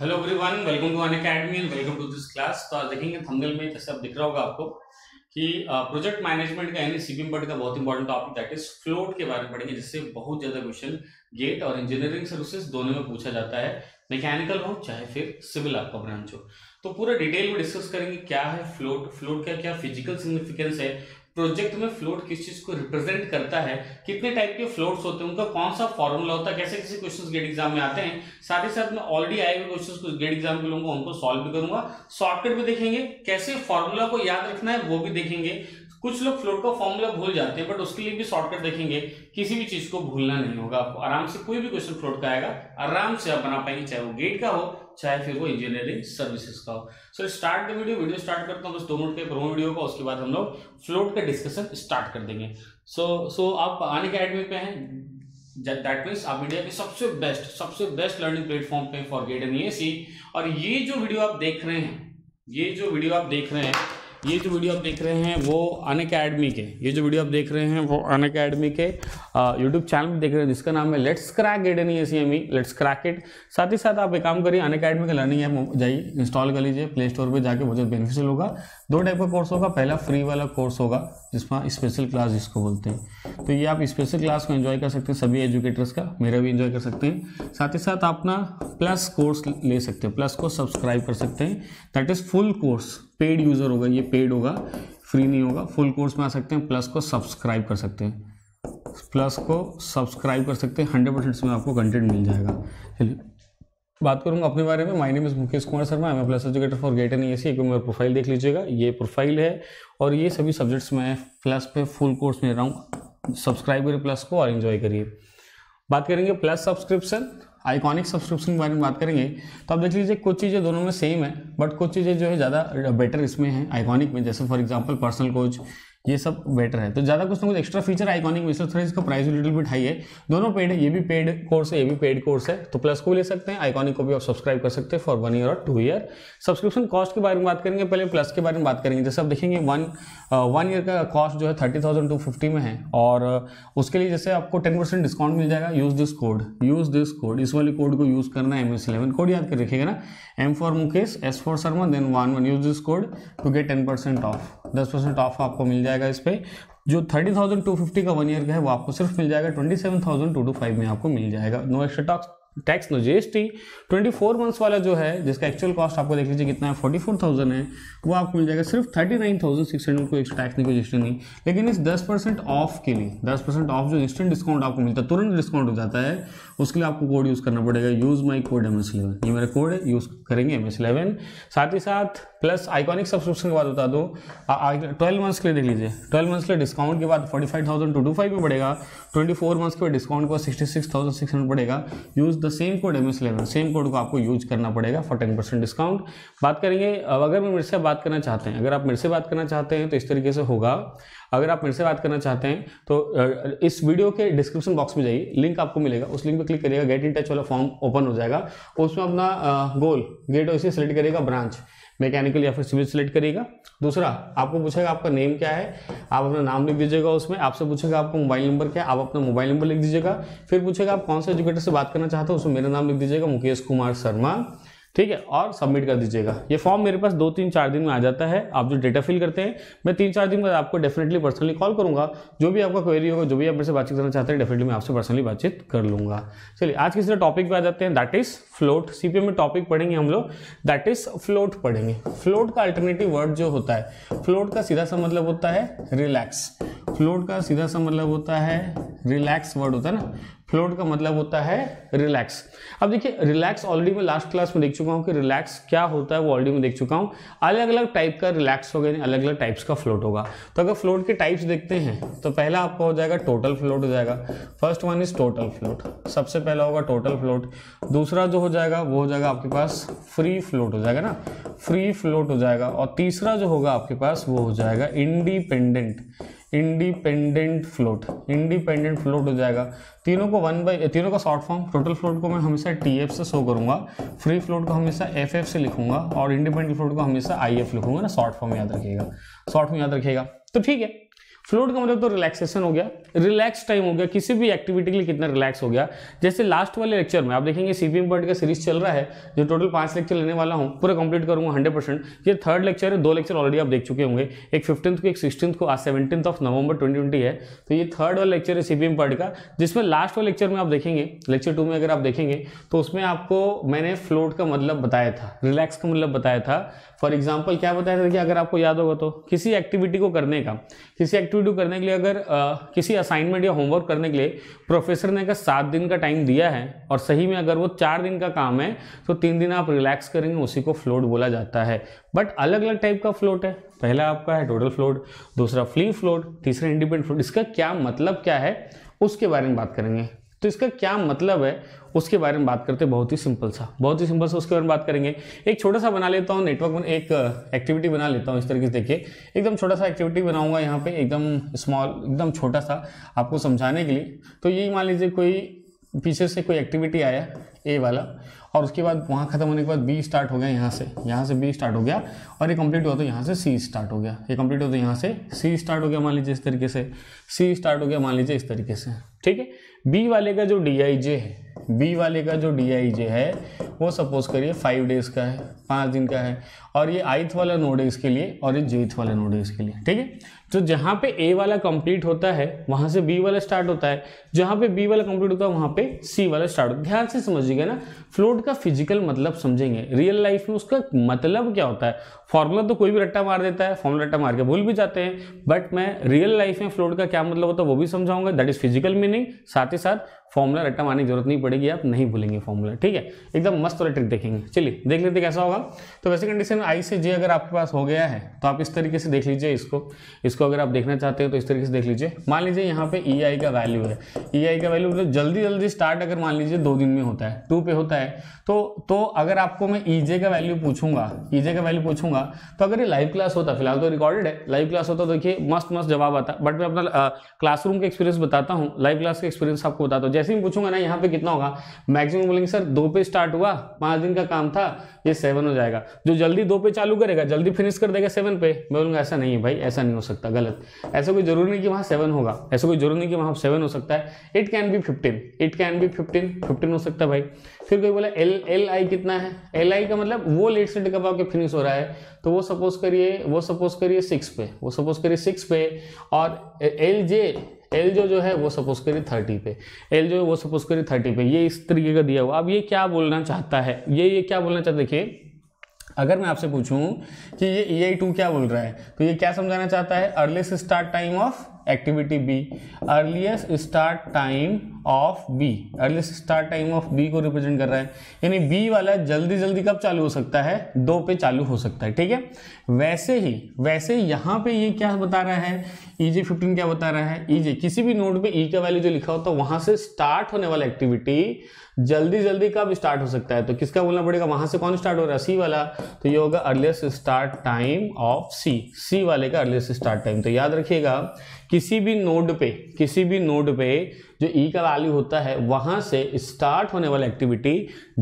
Hello everyone welcome to Unacademy and welcome to this class तो आज देखेंगे thumbnail में जैसे अब दिख रहा होगा आपको कि प्रोजेक्ट मैनेजमेंट का यानी सीबीएम बट का बहुत important topic that is float के बारे में पढ़ेंगे जिससे बहुत ज्यादा क्वेश्चन गेट और इंजीनियरिंग सर्विसेज दोनों में पूछा जाता है मैकेनिकल हो चाहे फिर सिविल आपका ब्रांच हो तो पूरा डिटेल में डिस्कस करेंगे क्या है फ्लोट फ्लोट का क्या फिजिकल सिग्निफिकेंस है प्रोजेक्ट में फ्लोट किस चीज को रिप्रेजेंट करता है कितने टाइप के फ्लोट्स होते हैं उनका कौन सा फॉर्मूला होता है कैसे कैसे क्वेश्चंस गेट एग्जाम में आते हैं साथ ही साथ मैं ऑलरेडी आए हुए क्वेश्चंस को गेट एग्जाम के लोगों उनको सॉल्व भी करूंगा शॉर्टकट भी देखेंगे कैसे फॉर्मूला को याद रखना है वो भी देखेंगे कुछ लोग फ्लोट का फॉर्मूला भूल जाते हैं बट उसके लिए भी शॉर्टकट देखेंगे किसी भी चीज को भूलना नहीं होगा आपको आराम से कोई भी क्वेश्चन फ्लोट का आएगा आराम से आप बना पाएंगे चाहे वो गेट का हो चाहे फिर वो इंजीनियरिंग सर्विसेज का हो sir start the video video start करता हूँ बस दो मिनट के प्रोमो वीडियो का उसके बाद हम लोग फ्लोट का डिस्कशन स्टार्ट कर देंगे सो so, सो so आप आने के एडमी पे हैं दैट मीन्स आप इंडिया के सबसे बेस्ट सबसे बेस्ट लर्निंग प्लेटफॉर्म पे फॉर गेट एन और ये जो वीडियो आप देख रहे हैं ये जो वीडियो आप देख रहे हैं ये जो वीडियो आप देख रहे हैं वो अन अकेडमी के ये जो वीडियो आप देख रहे हैं वो अन अकेडमी के यूट्यूब चैनल पर देख रहे हैं जिसका नाम है let's crack it N S C M E let's crack it साथ ही साथ आप एक काम करिए अन अकेडमी का लर्निंग ऐप जाइए इंस्टॉल कर लीजिए प्ले स्टोर पर जाके बहुत बेनिफिशियल होगा दो टाइप का कोर्स होगा पहला फ्री वाला कोर्स होगा जिसमें स्पेशल क्लास जिसको बोलते हैं तो ये आप स्पेशल क्लास को एंजॉय कर सकते हैं सभी एजुकेटर्स का मेरा भी एंजॉय कर सकते हैं साथ ही साथ आप ना प्लस कोर्स ले सकते हैं प्लस को सब्सक्राइब कर सकते हैं that is full course paid user होगा ये पेड होगा फ्री नहीं होगा फुल कोर्स में आ सकते हैं प्लस को सब्सक्राइब कर सकते हैं प्लस को सब्सक्राइब कर सकते हैं हंड्रेड परसेंट इसमें आपको कंटेंट मिल जाएगा चलिए बात करूंगा अपने बारे में my name is Mukesh Kumar Sharma a plus educator for GATE N C एक बार प्रोफाइल देख लीजिएगा ये प्रोफाइल है और ये सभी सब्जेक्ट्स मैं प्लस पे फुल कोर्स ले रहा हूँ सब्सक्राइब करिए प्लस को और इन्जॉय करिए बात करेंगे प्लस सब्सक्रिप्शन आइकॉनिक सब्सक्रिप्शन के बारे में बात करेंगे तो आप देख लीजिए कुछ चीज़ें दोनों में सेम है बट कुछ चीज़ें जो है ज़्यादा बेटर इसमें हैं आइकॉनिक में जैसे फॉर एग्जाम्पल पर्सनल कोच ये सब बेटर है तो ज़्यादा कुछ ना कुछ एक्स्ट्रा फीचर आइकॉनिक विसर थ्रेड इसका प्राइस लिटिल बिट हाई है दोनों पेड है ये भी पेड कोर्स है ये भी पेड कोर्स है तो प्लस को भी ले सकते हैं आइकॉनिक को भी आप सब्सक्राइब कर सकते हैं फॉर वन ईयर और टू ईयर सब्सक्रिप्शन कॉस्ट के बारे में बात करेंगे पहले प्लस के बारे में बात करेंगे जैसे आप देखेंगे वन वन ईयर का कॉस्ट जो है थर्टी थाउजेंड टू फिफ्टी में है और uh, उसके लिए जैसे आपको टेन परसेंट डिस्काउंट मिल जाएगा use this code use this code इस वाले कोड को यूज़ करना है एम एस इलेवन कोड याद कर रखिएगा ना M for Mukesh S for Sharma then one one use this code to get ten percent off दस परसेंट ऑफ आपको मिल जाएगा इस पर जो थर्टी थाउजेंड टू फिफ्टी का वन ईयर का है वो आपको सिर्फ मिल जाएगा twenty seven thousand two two five में आपको मिल जाएगा no extra tax tax no G S T twenty four months वाला जो है जिसका एक्चुअल कॉस्ट आपको देख लीजिए कितना है फोर्टी फोर थाउजेंड है वो आपको मिल जाएगा सिर्फ thirty nine thousand six hundred को एक्स्ट्रा टैक्स नहीं कोई जीएसटी नहीं लेकिन इस दस परसेंट ऑफ के लिए दस परसेंट ऑफ जो इंस्टेंट डिस्काउंट आपको मिलता है तुरंत डिस्काउंट हो जाता है उसके लिए आपको कोड यूज़ करना पड़ेगा use my code M S eleven ये मेरा कोड है यूज़ करेंगे एम एस इलेवन साथ ही साथ प्लस आइकॉनिक सब्सक्रिप्शन के बाद बता दो ट्वेल्व मंथ्स के लिए देख लीजिए ट्वेल्व मंथ्स के लिए डिस्काउंट के बाद forty five thousand two two five में पड़ेगा ट्वेंटी फोर मंथ्स के बाद डिस्काउंट के बाद sixty six thousand six hundred पड़ेगा use the same code M S eleven same code को आपको यूज करना पड़ेगा फॉर टेन परसेंट डिस्काउंट बात करेंगे अब अगर मैं मेरे से बात करना चाहते हैं अगर आप मेरे से बात करना चाहते हैं तो इस तरीके से होगा अगर आप मेरे से बात करना चाहते हैं तो इस वीडियो के डिस्क्रिप्शन बॉक्स में जाइए लिंक आपको मिलेगा उस लिंक पर क्लिक करिएगा गेट इन टच वाला फॉर्म ओपन हो जाएगा उसमें अपना गोल गेट और इसे सेलेक्ट करिएगा ब्रांच मैकेनिकल या फिर सिविल सेलेक्ट करिएगा दूसरा आपको पूछेगा आपका नेम क्या है आप अपना नाम लिख दीजिएगा उसमें आपसे पूछेगा आपका मोबाइल नंबर क्या है आप अपना मोबाइल नंबर लिख दीजिएगा फिर पूछेगा आप कौन से एजुकेटर से बात करना चाहते हो उसमें मेरा नाम लिख दीजिएगा मुकेश कुमार शर्मा ठीक है और सबमिट कर दीजिएगा ये फॉर्म मेरे पास दो तीन चार दिन में आ जाता है आप जो डेटा फिल करते हैं मैं तीन चार दिन बाद आपको डेफिनेटली पर्सनली कॉल करूंगा जो भी आपका क्वेरी होगा जो भी आप मेरे से बातचीत करना चाहते हैं डेफिनेटली मैं आपसे पर्सनली बातचीत कर लूंगा चलिए आज किसी टॉपिक पर आ जाते हैं दैट इज फ्लोट सीपीएम में टॉपिक पढ़ेंगे हम लोग दैट इज फ्लोट पढ़ेंगे फ्लोट का अल्टरनेटिव वर्ड जो होता है फ्लोट का सीधा सा मतलब होता है रिलैक्स फ्लोट का सीधा सा मतलब होता है रिलैक्स वर्ड होता है ना फ्लोट का मतलब होता है रिलैक्स अब देखिए रिलैक्स ऑलरेडी मैं लास्ट क्लास में देख चुका हूँ कि रिलैक्स क्या होता है वो ऑलरेडी मैं देख चुका हूँ अलग अलग टाइप का रिलैक्स होगा अलग अलग टाइप्स का फ्लोट होगा तो अगर फ्लोट के टाइप्स देखते हैं तो पहला आपका हो जाएगा टोटल फ्लोट हो जाएगा first one is total float सबसे पहला होगा टोटल फ्लोट दूसरा जो हो जाएगा वो हो जाएगा आपके पास फ्री फ्लोट हो जाएगा ना फ्री फ्लोट हो जाएगा और तीसरा जो होगा आपके पास वो हो जाएगा independent independent float independent float हो जाएगा तीनों को वन बाई तीनों का शॉर्ट फॉर्म टोटल फ्लोट को मैं हमेशा टी एफ से शो करूंगा फ्री फ्लोट को हमेशा एफ एफ से लिखूंगा और इंडिपेंडेंट फ्लोट को हमेशा आई एफ लिखूंगा ना शॉर्ट फॉर्म याद रखिएगा शॉर्ट फॉर्म याद रखिएगा तो ठीक है फ्लोट का मतलब तो रिलैक्सेशन हो गया रिलैक्स टाइम हो गया किसी भी एक्टिविटी के लिए कितना रिलैक्स हो गया जैसे लास्ट वाले लेक्चर में आप देखेंगे सीपीएम वर्ड का सीरीज चल रहा है जो टोटल पांच लेक्चर लेने वाला हूँ पूरा कंप्लीट करूंगा हंड्रेड परसेंट ये थर्ड लेक्चर है दो लेक्चर ऑलरेडी आप देख चुके होंगे एक फिफ्टीन को एक सिक्सटीन को आज सेवनटीन ऑफ नवंबर ट्वेंटी है तो ये थर्ड वाला लेक्चर है सीपीएम वर्ड का जिसमें लास्ट वाले लेक्चर में आप देखेंगे लेक्चर टू में अगर आप देखेंगे तो उसमें आपको मैंने फ्लोट का मतलब बताया था रिलैक्स का मतलब बताया था फॉर एग्जाम्पल क्या बताया था कि अगर आपको याद होगा तो किसी एक्टिविटी को करने का किसी एक्टिविटी को करने के लिए अगर किसी असाइनमेंट या होमवर्क करने के लिए प्रोफेसर ने अगर सात दिन का टाइम दिया है और सही में अगर वो चार दिन का काम है तो तीन दिन आप रिलैक्स करेंगे उसी को फ्लोट बोला जाता है बट अलग अलग टाइप का फ्लोट है पहला आपका है टोटल फ्लोट दूसरा फ्ली फ्लोट तीसरा इंडिपेंडेंट फ्लोट इसका क्या मतलब क्या है उसके बारे में बात करेंगे तो इसका क्या मतलब है उसके बारे में बात करते हैं बहुत ही सिंपल सा बहुत ही सिंपल सा उसके बारे में बात करेंगे एक छोटा सा बना लेता हूँ नेटवर्क में एक एक्टिविटी uh, बना लेता हूँ इस तरीके से देखिए एकदम छोटा सा एक्टिविटी बनाऊंगा यहाँ पे एकदम स्मॉल एकदम छोटा सा आपको समझाने के लिए तो यही मान लीजिए कोई पीछे से कोई एक्टिविटी आया ए वाला और उसके बाद वहाँ ख़त्म होने के बाद बी स्टार्ट हो गया यहाँ से यहाँ से बी स्टार्ट हो गया और ये कंप्लीट हुआ तो यहाँ से सी स्टार्ट हो गया ये कंप्लीट हुआ तो यहाँ से सी स्टार्ट हो गया मान लीजिए इस तरीके से सी स्टार्ट हो गया मान लीजिए इस तरीके से ठीक है बी वाले का जो डी आई जे है बी वाले का जो डी आई जे है वो सपोज करिए फाइव डेज का है पाँच दिन का है और ये आइथ वाला नोड है इसके लिए और ये जेथ वाला नोड है इसके लिए ठीक है तो जहाँ पे ए वाला कंप्लीट होता है वहां से बी वाला स्टार्ट होता है जहाँ पे बी वाला कंप्लीट होता है वहां पे सी वाला स्टार्ट होता है ध्यान से समझिएगा ना फ्लोट का फिजिकल मतलब समझेंगे रियल लाइफ में उसका मतलब क्या होता है फॉर्मूला तो कोई भी रट्टा मार देता है फॉर्मूला रट्टा मार के भूल भी जाते हैं बट मैं रियल लाइफ में फ्लोट का क्या मतलब होता है वो भी समझाऊंगा दैट इज फिजिकल मीनिंग साथ ही साथ फॉर्मूला रट्टा मारने की जरूरत नहीं पड़ेगी आप नहीं भूलेंगे फॉर्मूला ठीक है एकदम मस्त वाला ट्रिक देखेंगे चलिए देख लेते कैसा होगा तो वैसे कंडीशन आई से जे अगर आपके पास हो गया है तो आप इस तरीके से देख लीजिए इसको इसको अगर आप देखना चाहते हो तो इस तरीके से देख लीजिए मान लीजिए यहाँ पे ई e आई का वैल्यू है ई e आई का वैल्यू मतलब जल्दी जल्दी स्टार्ट अगर मान लीजिए दो दिन में होता है टू पे होता है तो तो अगर आपको मैं ई e जे का वैल्यू पूछूंगा ई जे का वैल्यू पूछूंगा तो अगर ये लाइव क्लास होता फिलहाल तो रिकॉर्डेड है लाइव क्लास होता तो देखिए मस्त मस्त जवाब आता बट मैं अपना क्लासरूम का एक्सपीरियंस बताता हूँ लाइव क्लास का एक्सपीरियंस आपको बताता हूँ जैसे ही पूछूंगा ना यहाँ पे कितना होगा मैक्सिमम बोलेंगे सर दो पे स्टार्ट हुआ पांच दिन का काम था ये सेवन हो जाएगा जो जल्दी दो पे चालू करेगा जल्दी फिनिश कर देगा सेवन पे मैं बोलूंगा ऐसा नहीं है भाई ऐसा नहीं हो सकता गलत ऐसा कोई जरूरी नहीं कि वहां सेवन होगा ऐसा कोई जरूरी नहीं कि वहां सेवन हो सकता है it can be fifteen it can be fifteen fifteen हो सकता है भाई फिर कोई बोला एल एल आई कितना है एल आई का मतलब वो लेट सेट कब आपके फिनिश हो रहा है तो वो सपोज करिए वो सपोज करिए सिक्स पे वो सपोज करिए सिक्स पे और एल जे एल जो जो है वो सपोज करिए थर्टी पे एल जो है वो सपोज करिए थर्टी पे ये इस तरीके का दिया हुआ अब ये क्या बोलना चाहता है ये ये क्या बोलना चाहता देखिए अगर मैं आपसे पूछूं कि ये ई आई टू क्या बोल रहा है तो ये क्या समझाना चाहता है earliest start time of activity B earliest start time of B earliest start time of B को रिप्रेजेंट कर रहा है यानी बी वाला जल्दी जल्दी कब चालू हो सकता है दो पे चालू हो सकता है ठीक है वैसे ही वैसे यहाँ पे ये क्या बता रहा है ई जे फिफ्टीन क्या बता रहा है ई e जे किसी भी नोट पे ई का वैल्यू जो लिखा होता तो है वहां से स्टार्ट होने वाला एक्टिविटी जल्दी जल्दी कब स्टार्ट हो सकता है तो किसका बोलना पड़ेगा वहां से कौन स्टार्ट हो रहा है सी वाला तो ये होगा earliest start time of C C वाले का अर्लीस्ट स्टार्ट टाइम तो याद रखिएगा किसी भी नोड पे किसी भी नोड पे जो ई e का वैल्यू होता है वहां से स्टार्ट होने वाला एक्टिविटी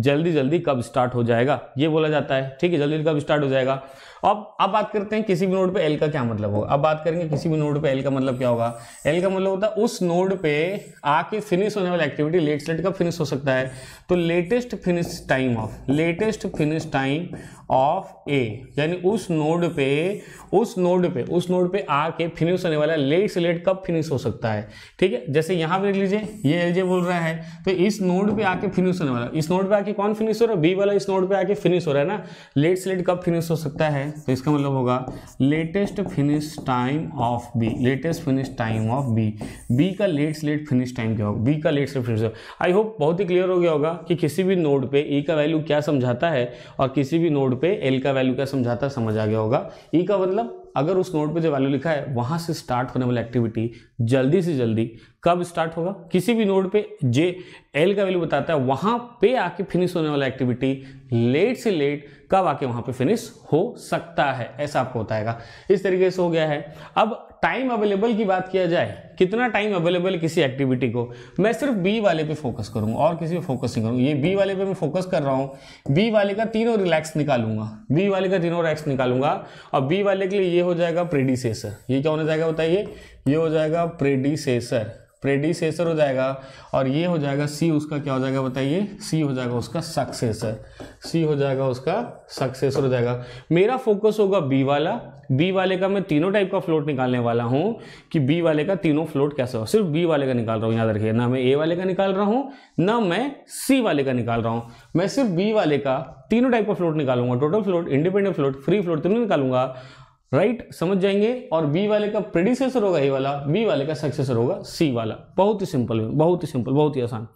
जल्दी जल्दी कब स्टार्ट हो जाएगा ये बोला जाता है ठीक है जल्दी जल्दी कब स्टार्ट हो जाएगा अब अब बात करते हैं किसी भी नोड पे एल का क्या मतलब होगा अब बात करेंगे किसी भी नोड पे एल का मतलब क्या होगा एल का मतलब होता है उस नोड पे आके फिनिश होने वाला एक्टिविटी लेट सेट कब फिनिश हो सकता है तो latest finish time of latest finish time of A यानी उस नोड पे उस नोड पे उस नोड पे आके फिनिश होने वाला लेट से लेट कब फिनिश हो सकता है ठीक है जैसे यहां पर देख लीजिए ये एल जे बोल रहा है तो इस नोड पे आके फिनिश होने वाला इस नोड पे आके कौन फिनिश हो रहा है बी वाला इस नोड पे आके फिनिश हो रहा है ना लेट से लेट कब फिनिश हो सकता है तो इसका मतलब होगा latest finish time of B latest finish time of B B का लेट से लेट फिनिश टाइम क्या होगा बी का लेट से फिनिश आई होप बहुत ही क्लियर हो गया होगा कि किसी भी नोड पे ई e का वैल्यू क्या समझाता है और किसी भी नोड पे एल का वैल्यू क्या समझाता है समझ आ गया होगा ई e का मतलब अगर उस नोड पे जो वैल्यू लिखा है वहाँ से स्टार्ट होने वाली एक्टिविटी जल्दी से जल्दी कब स्टार्ट होगा किसी भी नोड पे जे एल का वैल्यू बताता है वहां पे आके फिनिश होने वाला एक्टिविटी लेट से लेट कब आके वहां पे फिनिश हो सकता है ऐसा आपको बताएगा इस तरीके से हो गया है अब टाइम अवेलेबल की बात किया जाए कितना टाइम अवेलेबल किसी एक्टिविटी को मैं सिर्फ बी वाले पे फोकस करूंगा और किसी पे फोकस नहीं करूंगा ये बी वाले पे मैं फोकस कर रहा हूँ बी वाले का तीनों रिलैक्स निकालूंगा बी वाले का तीनों रिलैक्स निकालूंगा और बी वाले के लिए ये हो जाएगा प्रेडिसेसर ये क्या होने जाएगा बताइए ये हो जाएगा प्रेडिसेसर प्रेडिसेसर हो जाएगा और ये हो जाएगा सी उसका क्या हो जाएगा बताइए सी हो जाएगा उसका सक्सेसर सी हो जाएगा उसका सक्सेसर हो जाएगा मेरा फोकस होगा बी वाला बी वाले का मैं तीनों टाइप का फ्लोट निकालने वाला हूँ कि बी वाले का तीनों फ्लोट कैसा हो सिर्फ बी वाले का निकाल रहा हूँ याद रखिए ना मैं ए वाले का निकाल रहा हूँ ना मैं सी वाले का निकाल रहा हूँ मैं सिर्फ बी वाले का तीनों टाइप का फ्लोट निकालूंगा total float independent float free float तीनों निकालूंगा राइट right? समझ जाएंगे और बी वाले का प्रेडिसेसर होगा ए वाला बी वाले का सक्सेसर होगा सी वाला बहुत ही सिंपल में बहुत ही सिंपल बहुत ही आसान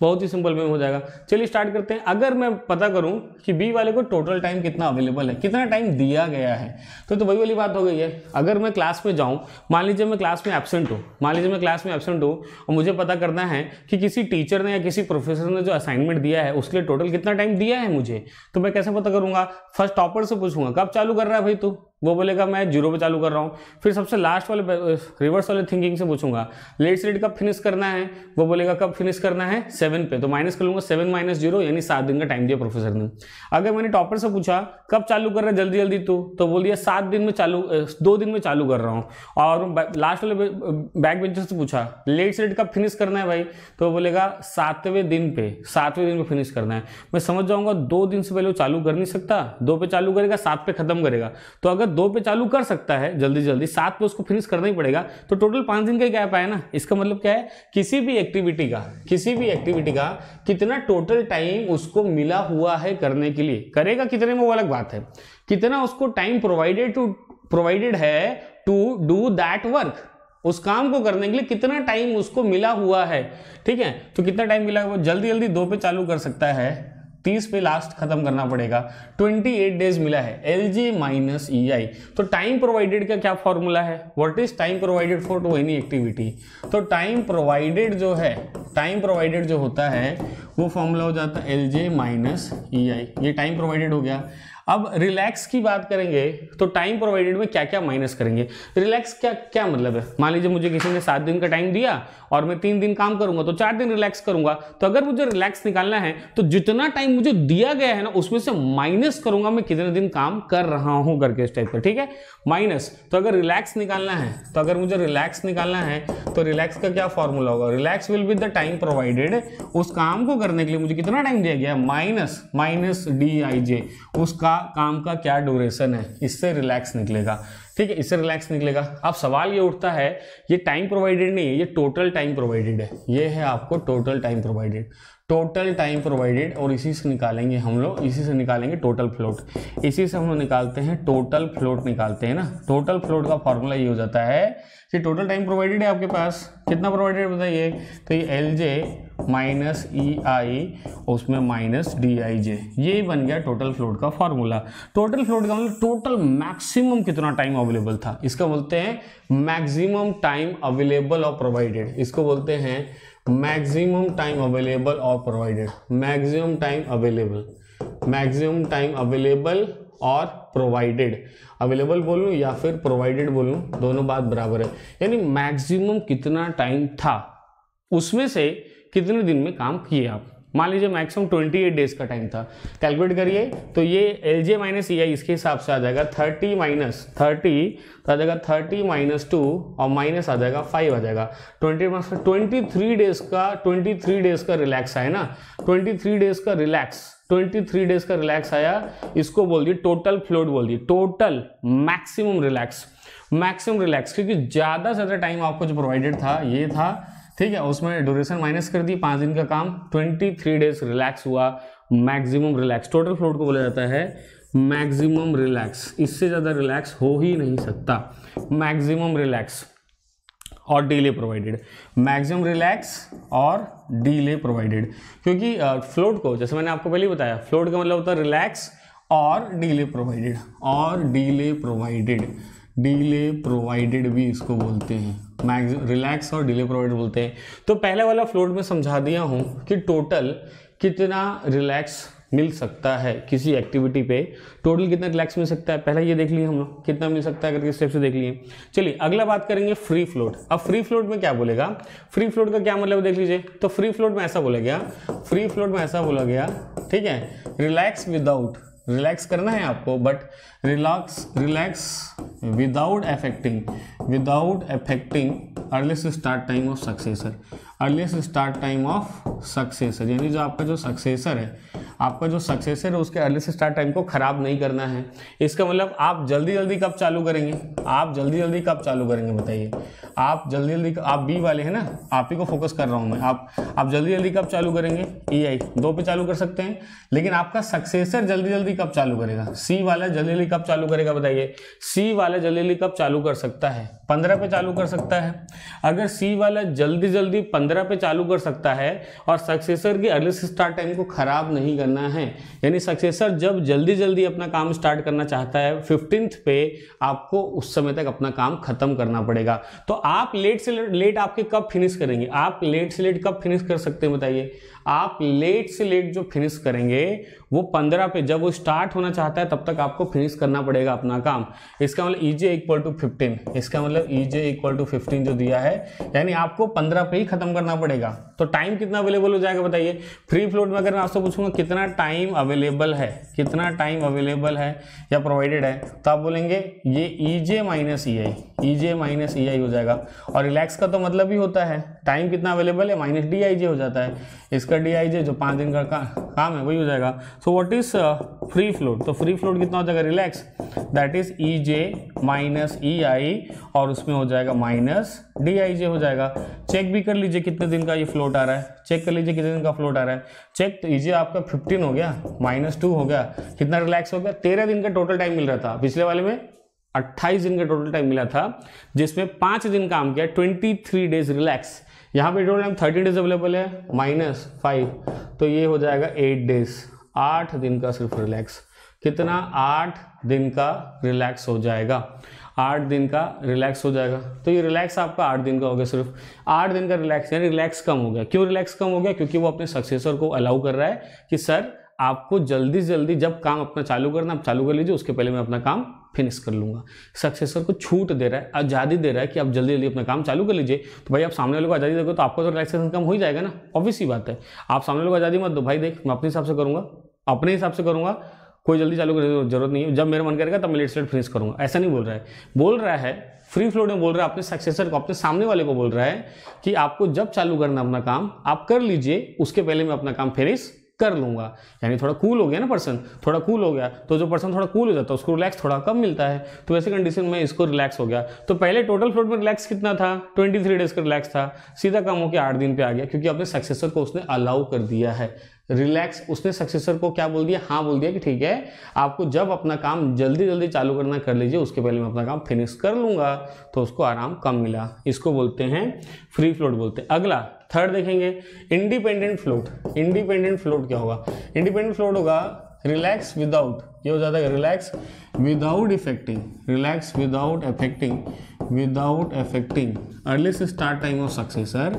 बहुत ही सिंपल में हो जाएगा चलिए स्टार्ट करते हैं अगर मैं पता करूं कि बी वाले को टोटल टाइम कितना अवेलेबल है कितना टाइम दिया गया है तो तो वही वाली बात हो गई है अगर मैं क्लास में जाऊँ मान लीजिए मैं क्लास में एबसेंट हूँ मान लीजिए मैं क्लास में एबसेंट हूँ और मुझे पता करना है कि किसी टीचर ने या किसी प्रोफेसर ने जो असाइनमेंट दिया है उसके लिए टोटल कितना टाइम दिया है मुझे तो मैं कैसे पता करूँगा फर्स्ट टॉपर से पूछूंगा कब चालू कर रहा है भाई तू वो बोलेगा मैं जीरो पे चालू कर रहा हूँ फिर सबसे लास्ट वाले रिवर्स वाले थिंकिंग से पूछूंगा लेट सेट कब फिनिश करना है वो बोलेगा कब फिनिश करना है सेवन पे तो माइनस कर लूंगा सेवन माइनस जीरो यानी सात दिन का टाइम दिया प्रोफेसर ने अगर मैंने टॉपर से पूछा कब चालू कर रहा है जल्दी जल्दी तू तो बोल दिया सात दिन में चालू दो दिन में चालू कर रहा हूँ और लास्ट वाले बैक बेंचर से पूछा लेट सेट कब फिनिश करना है भाई तो बोलेगा सातवें दिन पे सातवें दिन पे फिनिश करना है मैं समझ जाऊंगा दो दिन से पहले वो चालू कर नहीं सकता दो पे चालू करेगा सात पे खत्म करेगा तो अगर अगर दो पे चालू कर सकता है जल्दी जल्दी सात पे उसको फिनिश करना ही पड़ेगा तो टोटल पांच दिन का ही गैप आया ना इसका मतलब क्या है किसी भी एक्टिविटी का किसी भी एक्टिविटी का कितना टोटल टाइम उसको मिला हुआ है करने के लिए करेगा कितने में वो अलग बात है कितना उसको टाइम प्रोवाइडेड टू प्रोवाइडेड है टू डू दैट वर्क उस काम को करने के लिए कितना टाइम उसको मिला हुआ है ठीक है तो कितना टाइम मिला वो जल्दी जल्दी दो पे चालू कर सकता है तीस पे लास्ट खत्म करना पड़ेगा ट्वेंटी एट डेज मिला है एल जी माइनस ई आई तो टाइम प्रोवाइडेड का क्या फॉर्मूला है what is time provided for to any activity तो टाइम प्रोवाइडेड तो जो है टाइम प्रोवाइडेड जो होता है वो फॉर्मूला हो जाता है एल जे माइनस ई आई ये टाइम प्रोवाइडेड हो गया अब रिलैक्स की बात करेंगे तो टाइम प्रोवाइडेड में क्या क्या माइनस करेंगे रिलैक्स क्या क्या मतलब है मान लीजिए मुझे किसी ने सात दिन का टाइम दिया और मैं तीन दिन काम करूंगा तो चार दिन रिलैक्स करूंगा तो अगर मुझे रिलैक्स निकालना है तो जितना टाइम मुझे दिया गया है ना उसमें से माइनस करूंगा मैं कितने दिन काम कर रहा हूं करके इस टाइप का ठीक है माइनस तो अगर रिलैक्स निकालना है तो अगर मुझे रिलैक्स निकालना है तो रिलैक्स का क्या फॉर्मूला होगा relax will be the time provided उस काम को करने के लिए मुझे कितना टाइम दिया गया minus minus D I J उसका काम का क्या ड्यूरेशन है इससे रिलैक्स निकलेगा ठीक है इससे रिलैक्स निकलेगा अब सवाल ये उठता है ये टाइम प्रोवाइडेड नहीं है ये टोटल टाइम प्रोवाइडेड है ये है आपको total time provided total time provided और इसी से निकालेंगे हम लोग इसी से निकालेंगे टोटल फ्लोट इसी से हम लोग निकालते हैं टोटल फ्लोट निकालते हैं ना टोटल फ्लोट का फॉर्मूला ये हो जाता है कि टोटल टाइम प्रोवाइडेड है आपके पास कितना प्रोवाइडेड बताइए तो ये एल जे माइनस ई आई उसमें माइनस डी आई जे ये बन गया टोटल फ्लोट का फॉर्मूला टोटल फ्लोट का मतलब टोटल मैक्सिमम कितना टाइम अवेलेबल था इसका बोलते हैं मैक्सिमम टाइम अवेलेबल और प्रोवाइडेड इसको बोलते हैं मैक्सिमम टाइम अवेलेबल और provided maximum time available maximum time available और प्रोवाइडेड अवेलेबल बोलूँ या फिर प्रोवाइडेड बोलूँ दोनों बात बराबर है यानी मैक्सिमम कितना टाइम था उसमें से कितने दिन में काम किए आप मान लीजिए मैक्सिमम 28 डेज का टाइम था कैलकुलेट करिए तो ये एल जे माइनस ई आई इसके हिसाब से आ जाएगा 30 माइनस 30 तो आ जाएगा 30 माइनस टू और माइनस आ जाएगा 5 आ जाएगा 20 माइनस ट्वेंटी थ्री डेज का 23 डेज का रिलैक्स आया ना 23 डेज का रिलैक्स 23 डेज का रिलैक्स आया इसको बोल दिए टोटल फ्लोट बोल दिए total maximum relax maximum relax क्योंकि ज़्यादा से ज़्यादा टाइम आपको जो प्रोवाइडेड था ये था ठीक है उसमें ड्यूरेशन माइनस कर दी पांच दिन का काम ट्वेंटी थ्री डेज रिलैक्स हुआ मैक्सिमम रिलैक्स टोटल फ्लोट को बोला जाता है मैक्सिमम रिलैक्स इससे ज़्यादा रिलैक्स हो ही नहीं सकता मैक्सिमम रिलैक्स और डीले प्रोवाइडेड मैक्सिमम रिलैक्स और डीले प्रोवाइडेड क्योंकि फ्लोट को जैसे मैंने आपको पहले बताया फ्लोट का मतलब होता है रिलैक्स और डीले प्रोवाइडेड और डीले प्रोवाइडेड डिले प्रोवाइडेड भी इसको बोलते हैं मैक्स रिलैक्स और डिले प्रोवाइडेड बोलते हैं तो पहले वाला फ्लोट में समझा दिया हूँ कि टोटल कितना रिलैक्स मिल सकता है किसी एक्टिविटी पे टोटल कितना रिलैक्स मिल सकता है पहले ये देख लिए हम लोग कितना मिल सकता है करके स्टेप से देख लिए चलिए अगला बात करेंगे फ्री फ्लोट अब फ्री फ्लोट में क्या बोलेगा फ्री फ्लोट का क्या मतलब देख लीजिए तो फ्री फ्लोट में ऐसा बोला गया फ्री फ्लोट में ऐसा बोला गया ठीक है रिलैक्स विदाउट रिलैक्स करना है आपको but relax relax without affecting without affecting earliest start time of successor earliest start time of successor यानी जो आपका जो सक्सेसर है आपका जो सक्सेसर है उसके अर्लीस्ट स्टार्ट टाइम को ख़राब नहीं करना है इसका मतलब आप जल्दी जल्दी कब चालू करेंगे आप जल्दी जल्दी कब चालू करेंगे बताइए आप जल्दी जल्दी आप बी वाले हैं ना आप ही को फोकस कर रहा हूँ मैं आप आप जल्दी जल्दी कब चालू करेंगे ई आई दो पे चालू कर सकते हैं लेकिन आपका सक्सेसर जल्दी जल्दी कब चालू करेगा सी वाला जल्दी जल्दी कब चालू करेगा बताइए सी वाला जल्दी जल्दी कब चालू कर सकता है पंद्रह पे चालू कर सकता है अगर सी वाला जल्दी जल्दी पंद्रह पंद्रह पे चालू कर सकता है और सक्सेसर की अर्ली स्टार्ट टाइम को ख़राब नहीं करना है यानी सक्सेसर जब जल्दी जल्दी अपना काम स्टार्ट करना चाहता है फिफ्टींथ पे आपको उस समय तक अपना काम खत्म करना पड़ेगा तो आप लेट से लेट आपके कब फिनिश करेंगे आप लेट से लेट कब फिनिश कर सकते हैं बताइए आप लेट से लेट जो फिनिश करेंगे वो पंद्रह पे जब वो स्टार्ट होना चाहता है तब तक आपको फिनिश करना पड़ेगा अपना काम इसका मतलब E J equal to fifteen इसका मतलब E J equal to fifteen जो दिया है यानी आपको पंद्रह पे ही खत्म करना पड़ेगा तो टाइम कितना अवेलेबल हो जाएगा बताइए फ्री फ्लोट में अगर मैं आपसे पूछूंगा कितना टाइम अवेलेबल है कितना टाइम अवेलेबल है या प्रोवाइडेड है तो आप बोलेंगे ये ई जे माइनस ई आई ई जे माइनस ई आई हो जाएगा और रिलैक्स का तो मतलब ही होता है टाइम कितना अवेलेबल है माइनस डी आई जे हो जाता है इसका कर डी आई जे जो पाँच दिन का काम है वही हो जाएगा so what is free float तो फ्री फ्लोट कितना हो जाएगा relax that is E J minus E I और उसमें हो जाएगा माइनस डी आई जे हो जाएगा चेक भी कर लीजिए कितने दिन का ये फ्लोट आ रहा है चेक कर लीजिए कितने दिन का फ्लोट आ रहा है चेक तो ईजे e आपका फिफ्टीन हो गया माइनस टू हो गया कितना रिलैक्स हो गया तेरह दिन का टोटल टाइम मिल रहा था पिछले वाले में 28 दिन का टोटल टाइम मिला था जिसमें पांच दिन काम किया 23 डेज रिलैक्स यहां पे total time thirty days available है माइनस फाइव तो ये हो जाएगा एट डेज आठ दिन का सिर्फ रिलैक्स कितना आठ दिन का रिलैक्स हो जाएगा आठ दिन का रिलैक्स हो जाएगा तो ये रिलैक्स आपका आठ दिन का हो गया सिर्फ आठ दिन का रिलैक्स यानी रिलैक्स कम हो गया क्यों रिलैक्स कम हो गया क्योंकि वो अपने सक्सेसर को अलाउ कर रहा है कि सर आपको जल्दी से जल्दी जब काम अपना चालू करना आप चालू कर लीजिए उसके पहले मैं अपना काम फिनिश कर लूँगा सक्सेसर को छूट दे रहा है आज़ादी दे रहा है कि आप जल्दी जल्दी अपना काम चालू कर लीजिए तो भाई आप सामने वाले को आज़ादी देगा तो आपका तो रिलैक्सेशन कम हो ही जाएगा ना ऑब्वियस ही बात है आप सामने वाले को आज़ादी मत दो भाई देख मैं अपने हिसाब से करूँगा अपने हिसाब से करूँगा कोई जल्दी चालू करने की जरूरत नहीं है जब मेरा मन करेगा तब मैं लेट सेट फिनिश करूँगा ऐसा नहीं बोल रहा है बोल रहा है फ्री फ्लोड में बोल रहा है अपने सक्सेसर को अपने सामने वाले को बोल रहा है कि आपको जब चालू करना अपना काम आप कर लीजिए उसके पहले मैं अपना काम फिनिश कर लूँगा यानी थोड़ा कूल हो गया ना पर्सन थोड़ा कूल हो गया तो जो पर्सन थोड़ा कूल हो जाता है उसको रिलैक्स थोड़ा कम मिलता है तो वैसे कंडीशन में इसको रिलैक्स हो गया तो पहले टोटल फ्लोट में रिलैक्स कितना था ट्वेंटी थ्री डेज का रिलैक्स था सीधा कम होकर आठ दिन पे आ गया क्योंकि अपने सक्सेसर को उसने अलाउ कर दिया है रिलैक्स उसने सक्सेसर को क्या बोल दिया हाँ बोल दिया कि ठीक है आपको जब अपना काम जल्दी जल्दी चालू करना कर लीजिए उसके पहले मैं अपना काम फिनिश कर लूँगा तो उसको आराम कम मिला इसको बोलते हैं फ्री फ्लोट बोलते हैं अगला थर्ड देखेंगे इंडिपेंडेंट फ्लोट इंडिपेंडेंट फ्लोट क्या होगा इंडिपेंडेंट फ्लोट होगा रिलैक्स विदाउट ये हो जाता है relax without affecting relax without affecting without affecting earliest start time of successor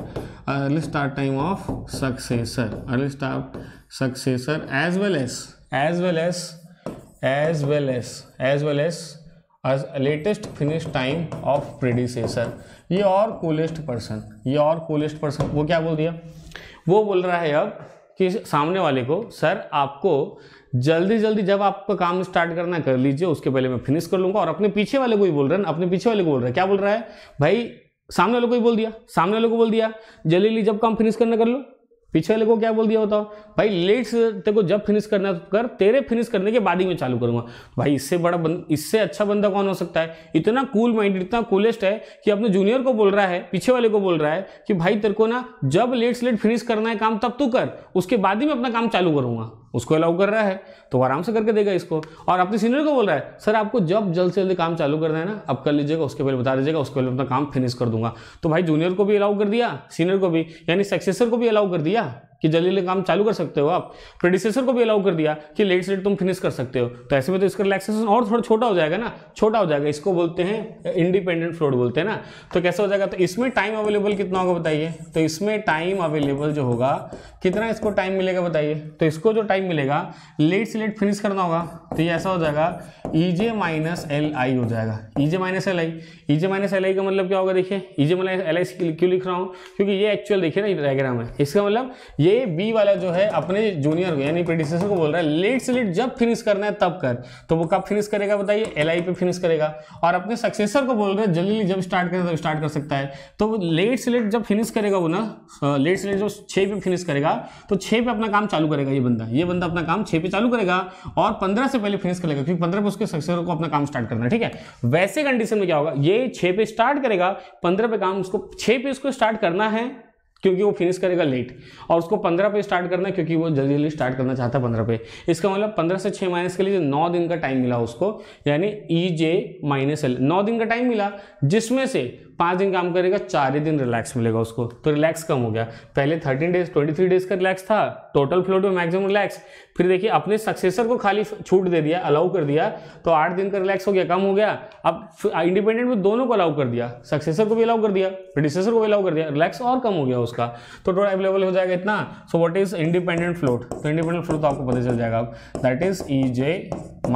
early start time of successor early start successor as well as as well as as well as as well as as latest finish time of predecessor ये और coolest person ये और coolest person वो क्या बोल दिया वो बोल रहा है अब कि सामने वाले को सर आपको जल्दी जल्दी जब आपका काम स्टार्ट करना कर लीजिए उसके पहले मैं फिनिश कर लूंगा और अपने पीछे वाले को ही बोल रहे हैं अपने पीछे वाले को बोल रहे हैं क्या बोल रहा है भाई सामने वाले को ही बोल दिया सामने वाले को बोल दिया जल्दी जब काम फिनिश करना कर लो पीछे वाले को क्या बोल दिया बताओ भाई लेट से तेरे को जब फिनिश करना तो कर तेरे फिनिश करने के बाद ही मैं चालू करूंगा भाई इससे बड़ा बंद इससे अच्छा बंदा कौन हो सकता है इतना कूल माइंडेड इतना कूलेस्ट है कि अपने जूनियर को बोल रहा है पीछे वाले को बोल रहा है कि भाई तेरे को ना जब लेट से लेट फिनिश करना है काम तब तू कर उसके बाद ही मैं अपना काम चालू करूंगा उसको अलाउ कर रहा है तो वो आराम से करके देगा इसको और अपने सीनियर को बोल रहा है सर आपको जब जल्द से जल्द काम चालू करना है ना अब कर लीजिएगा उसके पहले बता दीजिएगा उसके पहले अपना काम फिनिश कर दूंगा तो भाई जूनियर को भी अलाउ कर दिया सीनियर को भी यानी सक्सेसर को भी अलाउ कर दिया कि जल्दी काम चालू कर सकते हो आप प्रोड्यूसर को भी अलाउ कर दिया कि लेट से लेट तुम फिनिश कर सकते हो तो ऐसे में तो इसका रिलैक्सेशन और थोड़ा छोटा हो जाएगा ना छोटा हो जाएगा इसको बोलते हैं इंडिपेंडेंट uh, फ्लोट बोलते हैं ना तो कैसा हो जाएगा तो इसमें टाइम अवेलेबल कितना होगा बताइए तो इसमें टाइम अवेलेबल जो होगा कितना इसको टाइम मिलेगा बताइए तो इसको जो टाइम मिलेगा लेट से लेट फिनिश करना होगा तो ये ऐसा हो जाएगा E J minus L I हो जाएगा E J minus L I E J minus L I का मतलब क्या होगा देखिए ई जे माइनस एल आई क्यों लिख रहा हूँ क्योंकि ये एक्चुअल देखिए ना डायग्राम है इसका मतलब ये ये बी वाला जो है अपने जूनियर को यानी प्रेडिसेसर को बोल रहा है लेट से लेट जब फिनिश करना है तब कर तो वो कब फिनिश करेगा बताइए एल पे फिनिश करेगा और अपने सक्सेसर को बोल रहे हैं जल्दी जब स्टार्ट करें तब स्टार्ट कर सकता है तो लेट से लेट जब फिनिश करेगा वो ना लेट से लेट जब छः पे फिनिश करेगा तो छः पे अपना काम चालू करेगा ये बंदा ये बंदा अपना काम छः पे चालू करेगा और पंद्रह से पहले फिनिश करेगा क्योंकि पंद्रह पे उसके सक्सेसर को अपना काम स्टार्ट करना है ठीक है वैसे कंडीशन में क्या होगा ये छः पे स्टार्ट करेगा पंद्रह पे काम उसको छः पे उसको स्टार्ट करना है क्योंकि वो फिनिश करेगा लेट और उसको पंद्रह पे स्टार्ट करना है क्योंकि वो जल्दी जल्दी स्टार्ट करना चाहता है पंद्रह पे इसका मतलब पंद्रह से छः माइनस के लिए नौ दिन का टाइम मिला उसको यानी ई जे माइनस एल नौ दिन का टाइम मिला जिसमें से पाँच दिन काम करेगा चार ही दिन रिलैक्स मिलेगा उसको तो रिलैक्स कम हो गया पहले thirteen days twenty three days का रिलैक्स था टोटल फ्लोट में मैक्सिमम रिलैक्स फिर देखिए अपने सक्सेसर को खाली छूट दे दिया अलाउ कर दिया तो आठ दिन का रिलैक्स हो गया कम हो गया अब इंडिपेंडेंट में दोनों को अलाउ कर दिया सक्सेसर को भी अलाउ कर दिया प्रोड्यूसर को भी अलाउ कर दिया रिलैक्स और कम हो गया उसका तो टोटल अवेलेबल हो जाएगा इतना so what is independent float तो इंडिपेंडेंट फ्लोट तो आपको पता चल जाएगा अब that is E J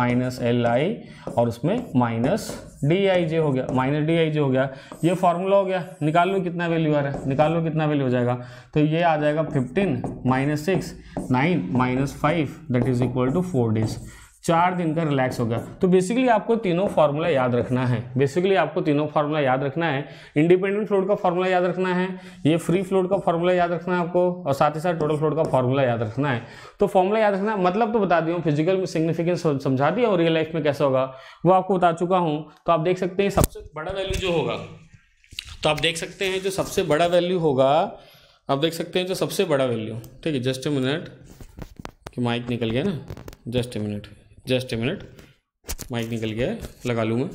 minus L I और उसमें माइनस डी आई जे हो गया माइनस डी आई जे हो गया ये फार्मूला हो गया निकाल लो कितना वैल्यू आ रहा है निकाल लो कितना वैल्यू हो जाएगा तो ये आ जाएगा fifteen minus six nine minus five that is equal to four days चार दिन का रिलैक्स हो गया तो बेसिकली आपको तीनों फार्मूला याद रखना है बेसिकली आपको तीनों फार्मूला याद रखना है इंडिपेंडेंट फ्लोड का फार्मूला याद रखना है ये फ्री फ्लोड का फार्मूला याद रखना है आपको और साथ ही साथ टोटल फ्लोड का फार्मूला याद रखना है तो फॉर्मूला याद रखना मतलब तो बता दिया हूँ फिजिकल में सिग्निफिकेंस समझा दिया और रियल लाइफ में कैसा होगा वो आपको बता चुका हूँ तो आप देख सकते हैं सबसे बड़ा वैल्यू जो होगा तो आप देख सकते हैं जो सबसे बड़ा वैल्यू होगा आप देख सकते हैं जो सबसे बड़ा वैल्यू ठीक है जस्ट ए मिनट कि माइक निकल गया ना just a minute just a minute mike निकल गया है लगा लूँ मैं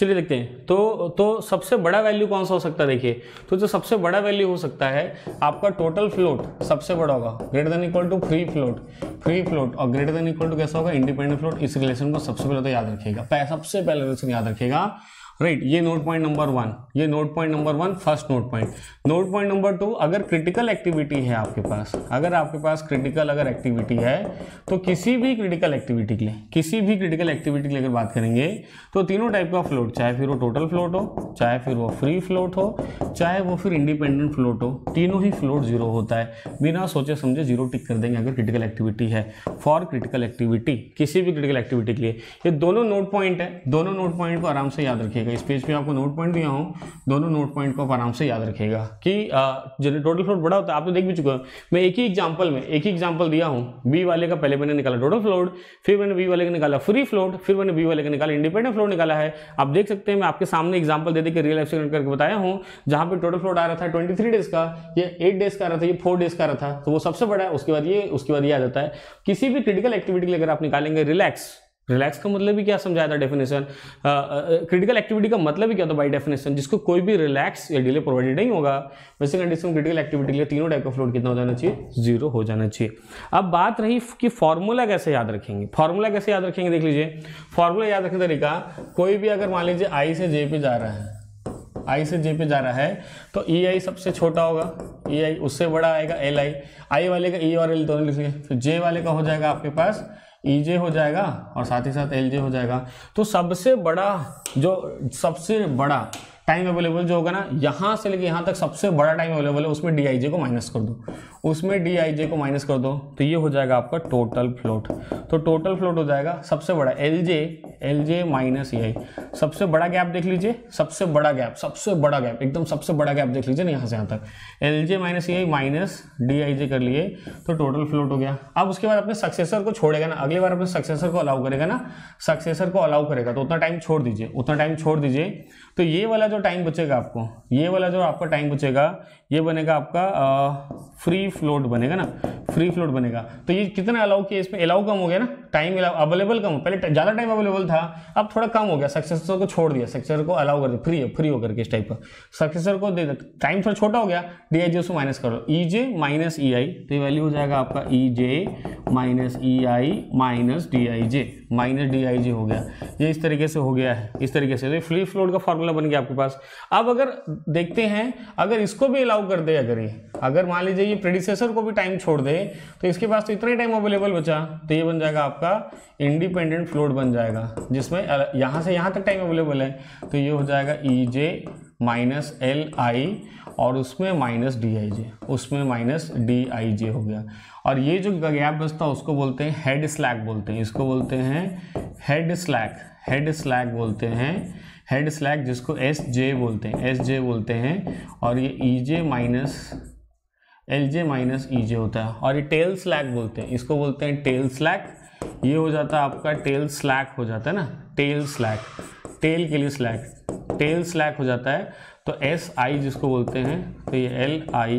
चलिए देखते हैं तो तो सबसे बड़ा वैल्यू कौन सा हो सकता है देखिए तो जो सबसे बड़ा वैल्यू हो सकता है आपका टोटल फ्लोट सबसे बड़ा होगा greater than equal to free float free float और ग्रेटर देन इक्वल टू कैसा होगा इंडिपेंडेंट फ्लोट इस रिलेशन को सबसे पहले तो याद रखिएगा सबसे पहले रिलेशन याद रखिएगा राइट ये नोट पॉइंट नंबर वन ये note point number one first note point note point number two अगर क्रिटिकल एक्टिविटी है आपके पास अगर आपके पास क्रिटिकल अगर एक्टिविटी है तो किसी भी क्रिटिकल एक्टिविटी के लिए किसी भी क्रिटिकल एक्टिविटी के लिए अगर बात करेंगे तो तीनों टाइप का फ्लोट चाहे फिर वो टोटल फ्लोट हो चाहे फिर वो फ्री फ्लोट हो चाहे वो फिर इंडिपेंडेंट फ्लोट हो तीनों ही फ्लोट जीरो होता है बिना सोचे समझे जीरो टिक कर देंगे अगर क्रिटिकल एक्टिविटी है फॉर क्रिटिकल एक्टिविटी किसी भी क्रिटिकल एक्टिविटी के लिए ये दोनों नोट पॉइंट है दोनों नोट पॉइंट को आराम से याद रखिएगा रखिएगा इस पेज पे आपको नोट पॉइंट दिया हूँ दोनों नोट पॉइंट को आप आराम से याद रखिएगा कि जो टोटल फ्लोट बड़ा होता है आप तो देख भी चुके हो मैं एक ही एग्जाम्पल में एक ही एग्जाम्पल दिया हूँ बी वाले का पहले मैंने निकाला टोटल फ्लोट फिर मैंने बी वाले का निकाला फ्री फ्लोट फिर मैंने बी वाले का निकाला इंडिपेंडेंट फ्लोट निकाला है आप देख सकते हैं मैं आपके सामने एग्जाम्पल दे देकर रियल एक्सीडेंट करके बताया हूँ जहाँ पर टोटल फ्लोट आ रहा था ट्वेंटी थ्री डेज का ये एट डेज का रहा था ये फोर डेज का रहा था तो वो सबसे बड़ा है उसके बाद ये उसके बाद ये आ जाता है किसी भी क्रिटिकल एक्टिविटी के अगर आप निकालेंगे रिलैक्स रिलैक्स का मतलब ही क्या समझाया था डेफिनेशन क्रिटिकल एक्टिविटी का मतलब ही क्या था बाय डेफिनेशन जिसको कोई भी रिलैक्स या डिले प्रोवाइडेड नहीं होगा वैसे कंडीशन क्रिटिकल एक्टिविटी के लिए तीनों टाइप का फ्लोट कितना हो जाना चाहिए जीरो हो जाना चाहिए अब बात रही कि फॉर्मूला कैसे याद रखेंगे फॉर्मूला कैसे याद रखेंगे देख लीजिए फॉर्मूला याद रखने तरीका कोई भी अगर मान लीजिए आई से जे पे जा रहा है आई से जे पे जा रहा है तो ई आई सबसे छोटा होगा ई आई उससे बड़ा आएगा एल आई आई वाले का ई e और एल दोनों लिखिए तो जे वाले का हो जाएगा आपके पास ई e जे हो जाएगा और साथ ही साथ एल जे हो जाएगा तो सबसे बड़ा जो सबसे बड़ा टाइम अवेलेबल जो होगा ना यहां से लेके यहां तक सबसे बड़ा टाइम अवेलेबल है उसमें डी को माइनस कर दो उसमें डी को माइनस कर दो तो ये हो जाएगा आपका टोटल फ्लोट तो टोटल फ्लोट हो जाएगा सबसे बड़ा L J L J minus E सबसे बड़ा गैप देख लीजिए सबसे बड़ा गैप सबसे बड़ा गैप एकदम सबसे बड़ा गैप देख लीजिए ना यहाँ से यहाँ तक L J minus E minus D I J कर लिए तो टोटल फ्लोट हो गया अब उसके बाद अपने सक्सेसर को छोड़ेगा ना अगली बार अपने सक्सेसर को अलाउ करेगा ना सक्सेसर को अलाउ करेगा तो उतना टाइम छोड़ दीजिए उतना टाइम छोड़ दीजिए तो ये वाला जो टाइम तो बचेगा आपको ये वाला जो आपका टाइम बचेगा ये बनेगा आपका फ्री फ्लोट बनेगा ना फ्री फ्लोट बनेगा तो ये कितना अलाउ किया इसमें अलाउ कम हो गया ना टाइम अवेलेबल कम हो पहले ज़्यादा टाइम अवेलेबल था अब थोड़ा कम हो गया सक्सेसर को छोड़ दिया सक्सेसर को अलाउ कर दिया फ्री फ्री होकर के इस टाइप का सक्सेसर को दे टाइम थोड़ा छोटा हो गया डी आई जे उसको माइनस करो ई जे माइनस ई आई तो ये वैल्यू हो जाएगा आपका E J minus E I minus D I J minus D I J हो गया ये इस तरीके से हो गया है इस तरीके से तो फ्री फ्लोट का फॉर्मूला बन गया आपके पास अब अगर देखते हैं अगर इसको भी अलाउ अलाउ कर दे अगर ये अगर मान लीजिए ये प्रेडिसेसर को भी टाइम छोड़ दे तो इसके पास तो इतना ही टाइम अवेलेबल बचा तो ये बन जाएगा आपका इंडिपेंडेंट फ्लोट बन जाएगा जिसमें यहाँ से यहाँ तक टाइम अवेलेबल है तो ये हो जाएगा E J minus L I और उसमें माइनस डी आई जे उसमें माइनस डी आई जे हो गया और ये जो गैप बचता है उसको बोलते हैं हेड स्लैक बोलते हैं इसको बोलते हैं हेड स्लैक हेड स्लैक बोलते हैं हेड स्लैग जिसको एस जे बोलते हैं एस जे बोलते हैं और ये E J minus L J minus E J होता है और ये टेल स्लैग बोलते हैं इसको बोलते हैं टेल स्लैग ये हो जाता है आपका टेल स्लैग हो जाता है ना टेल स्लैग टेल के लिए स्लैग टेल स्लैग हो जाता है तो एस आई जिसको बोलते हैं तो ये L I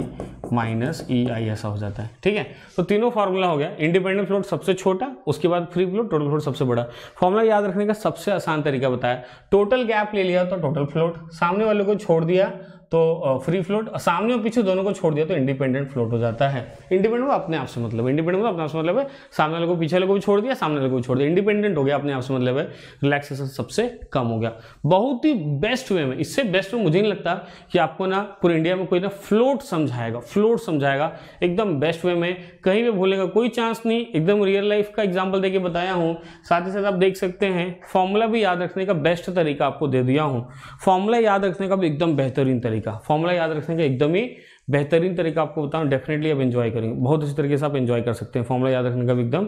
minus E e I ऐसा हो जाता है ठीक है तो तीनों फार्मूला हो गया इंडिपेंडेंट फ्लोट सबसे छोटा उसके बाद फ्री फ्लोट टोटल फ्लोट सबसे बड़ा फॉर्मूला याद रखने का सबसे आसान तरीका बताया टोटल गैप ले लिया तो टोटल फ्लोट सामने वाले को छोड़ दिया तो फ्री फ्लोट सामने और पीछे दोनों को छोड़ दिया तो इंडिपेंडेंट फ्लोट हो जाता है इंडिपेंडेंट अपने आप से मतलब इंडिपेंडेंट अपने आप से मतलब है सामने वाले को पीछे वाले को भी छोड़ दिया सामने वाले को भी छोड़ दिया इंडिपेंडेंट हो गया अपने आप से मतलब है रिलैक्सेशन सबसे कम हो गया बहुत ही बेस्ट वे में इससे बेस्ट में मुझे नहीं लगता कि आपको ना पूरे इंडिया में कोई ना फ्लोट समझाएगा फ्लोट समझाएगा एकदम बेस्ट वे में कहीं भी भूलने का कोई चांस नहीं एकदम रियल लाइफ का एग्जाम्पल देकर बताया हूँ साथ ही साथ आप देख सकते हैं फॉर्मूला भी याद रखने का बेस्ट तरीका आपको दे दिया हूँ फॉर्मूला याद रखने का भी एकदम बेहतरीन तरीका तरीका फॉर्मूला याद रखने का एकदम ही बेहतरीन तरीका आपको बताऊँ डेफिनेटली आप इन्जॉय करेंगे बहुत अच्छी तरीके से आप इन्जॉय कर सकते हैं फॉर्मूला याद रखने का भी एकदम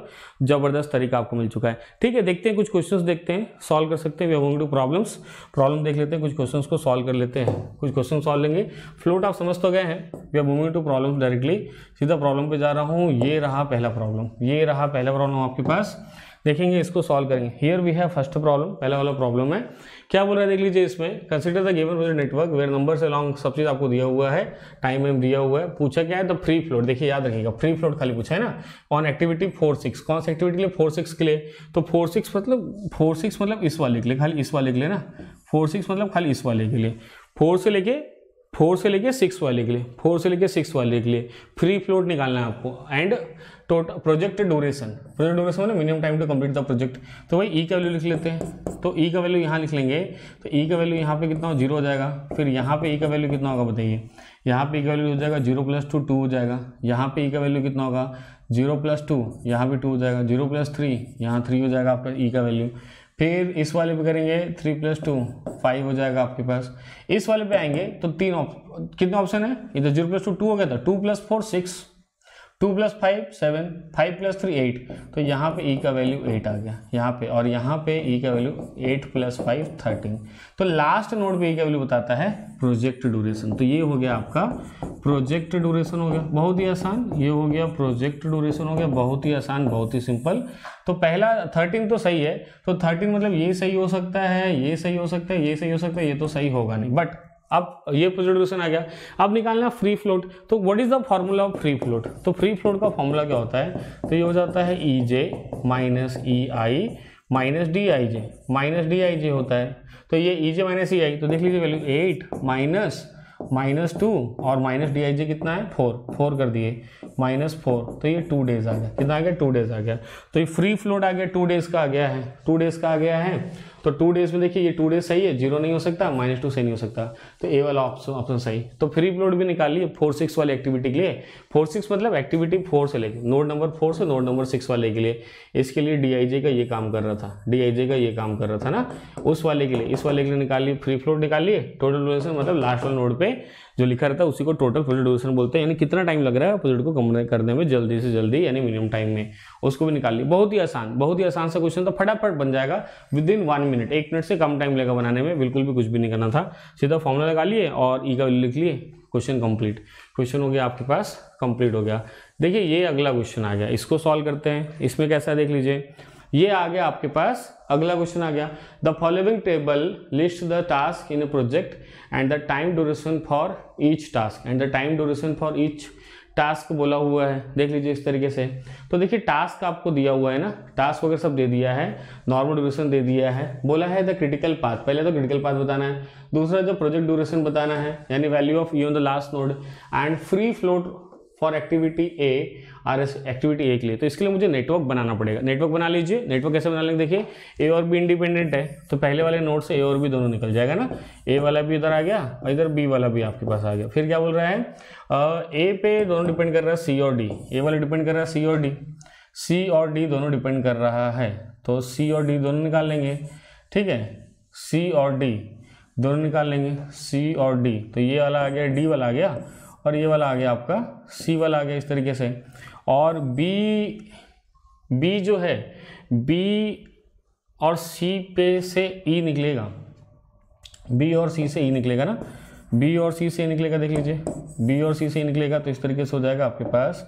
जबरदस्त तरीका आपको मिल चुका है ठीक है देखते हैं कुछ क्वेश्चन देखते हैं सॉल्व कर सकते हैं वी टू प्रॉब्लम्स प्रॉब्लम देख लेते हैं कुछ क्वेश्चन को सॉल्व कर लेते हैं कुछ क्वेश्चन सॉल्व लेंगे फ्लोट आप समझ तो गए हैं we are to problem directly सीधा प्रॉब्लम पर जा रहा हूँ ये रहा पहला प्रॉब्लम ये रहा पहला प्रॉब्लम आपके पास देखेंगे इसको सॉल्व करेंगे here we have first problem पहला वाला प्रॉब्लम है क्या बोल है देख लीजिए इसमें consider the given project network where number से लॉन्ग सब चीज़ आपको दिया हुआ है टाइम एम दिया हुआ है पूछा क्या है तो फ्री फ्लोट देखिए याद रखिएगा फ्री फ्लोट खाली पूछा है ना ऑन एक्टिविटी फोर सिक्स कौन से एक्टिविटी के लिए फोर सिक्स के लिए तो फोर सिक्स मतलब फोर सिक्स मतलब इस वाले के लिए खाली इस वाले के लिए ना फोर सिक्स मतलब खाली इस वाले के लिए फोर से लेके फोर से लेके सिक्स वाले के लिए फोर से लेके सिक्स वाले के लिए फ्री फ्लोट निकालना है आपको and total project duration project duration मतलब minimum time to complete the project तो भाई ई e का वैल्यू लिख लेते हैं तो ई e का वैल्यू यहाँ लिख लेंगे तो ई e का वैल्यू यहाँ पे कितना हो जीरो हो जाएगा फिर यहाँ पे ई का वैल्यू कितना होगा बताइए यहाँ पे ई का वैल्यू हो जाएगा जीरो प्लस टू टू हो जाएगा यहाँ पे ई का वैल्यू कितना होगा जीरो प्लस टू यहाँ पे टू हो जाएगा जीरो प्लस थ्री यहाँ थ्री हो जाएगा आपका ई का वैल्यू फिर इस वाले पे करेंगे थ्री प्लस टू फाइव हो जाएगा आपके पास इस वाले पे आएंगे तो तीन ऑप्शन कितने ऑप्शन है इधर जीरो प्लस टू टू हो गया था two plus four six two plus five seven five plus three eight तो यहाँ पे ई e का वैल्यू एट आ गया यहाँ पे और यहाँ पे ई e का value eight plus five thirteen तो लास्ट नोट पे ई e का वैल्यू बताता है प्रोजेक्ट ड्यूरेशन तो ये हो गया आपका प्रोजेक्ट ड्यूरेशन हो गया बहुत ही आसान ये हो गया प्रोजेक्ट ड्यूरेशन हो गया बहुत ही आसान बहुत ही सिंपल तो पहला थर्टीन तो सही है तो थर्टीन मतलब ये सही हो सकता है ये सही हो सकता है ये सही हो सकता है ये तो सही होगा नहीं बट अब ये पोजिटिव क्वेश्चन आ गया अब निकालना फ्री फ्लोट तो what is the formula of free float तो फ्री फ्लोट का फॉर्मूला क्या होता है तो ये हो जाता है E J minus E I minus D I J minus D I J होता है तो ये ई जे माइनस ई आई तो देख लीजिए value eight minus minus two और माइनस डी आई जे कितना है फोर फोर कर दिए माइनस फोर तो ये टू डेज आ गया कितना आ गया टू डेज आ गया तो ये फ्री फ्लोट आ गया टू डेज का आ गया है टू डेज का आ गया है तो टू डेज में देखिए ये टू डेज सही है जीरो नहीं हो सकता माइनस टू सही नहीं हो सकता तो ए वाला ऑप्शन ऑप्शन सही तो फ्री फ्लोट भी निकाल लिए फोर सिक्स वाली एक्टिविटी के लिए फोर सिक्स मतलब एक्टिविटी फोर से लेके नोड नंबर फोर से नोड नंबर सिक्स वाले के लिए इसके लिए डी का ये काम कर रहा था डी का ये काम कर रहा था ना उस वाले के लिए इस वाले के लिए निकाल लिए फ्री फ्लोट निकाल लिए टोटल मतलब लास्ट वाले नोड पर जो लिखा रहता है उसी को टोटल प्रोजेक्ट ड्यूरेशन बोलते हैं यानी कितना टाइम लग रहा है प्रोजेक्ट को कम्प्लीट करने में जल्दी से जल्दी यानी मिनिमम टाइम में उसको भी निकाल ली बहुत ही आसान बहुत ही आसान सा क्वेश्चन तो फटाफट बन जाएगा विद इन वन मिनट एक मिनट से कम टाइम लगेगा बनाने में बिल्कुल भी कुछ भी नहीं करना था सीधा फॉर्मूला लगा लिए और ई e का लिख लिए क्वेश्चन कंप्लीट क्वेश्चन हो गया आपके पास कंप्लीट हो गया देखिए ये अगला क्वेश्चन आ गया इसको सॉल्व करते हैं इसमें कैसा देख लीजिए ये आ गया आपके पास अगला क्वेश्चन आ गया the following table list the task in project and the time duration for each task and the time duration for each task बोला हुआ है देख लीजिए इस तरीके से तो देखिए टास्क आपको दिया हुआ है ना टास्क वगैरह सब दे दिया है नॉर्मल ड्यूरेशन दे दिया है बोला है द क्रिटिकल पाथ पहले तो क्रिटिकल पाथ बताना है दूसरा जो प्रोजेक्ट ड्यूरेशन बताना है यानी value of U on the last node and free float for activity A R S activity A के लिए तो इसके लिए मुझे नेटवर्क बनाना पड़ेगा नेटवर्क बना लीजिए नेटवर्क कैसे बना लेंगे देखिए ए और बी इंडिपेंडेंट है तो पहले वाले नोट से ए और बी दोनों निकल जाएगा ना ए वाला भी इधर आ गया और इधर बी वाला भी आपके पास आ गया फिर क्या बोल रहा है ए पे दोनों डिपेंड कर रहा है सी और डी ए वाला डिपेंड कर रहा है सी और डी सी और डी दोनों डिपेंड कर रहा है तो सी और डी दोनों निकाल लेंगे ठीक है सी और डी दोनों निकाल लेंगे सी और डी तो ये वाला आ गया डी वाला आ गया और ये वाला आ गया आपका सी वाला आ गया इस तरीके से और बी बी जो है बी और सी पे से ई e निकलेगा बी और सी से ई e निकलेगा ना बी और सी से e निकलेगा देख लीजिए बी और सी से निकलेगा तो इस तरीके से हो जाएगा आपके पास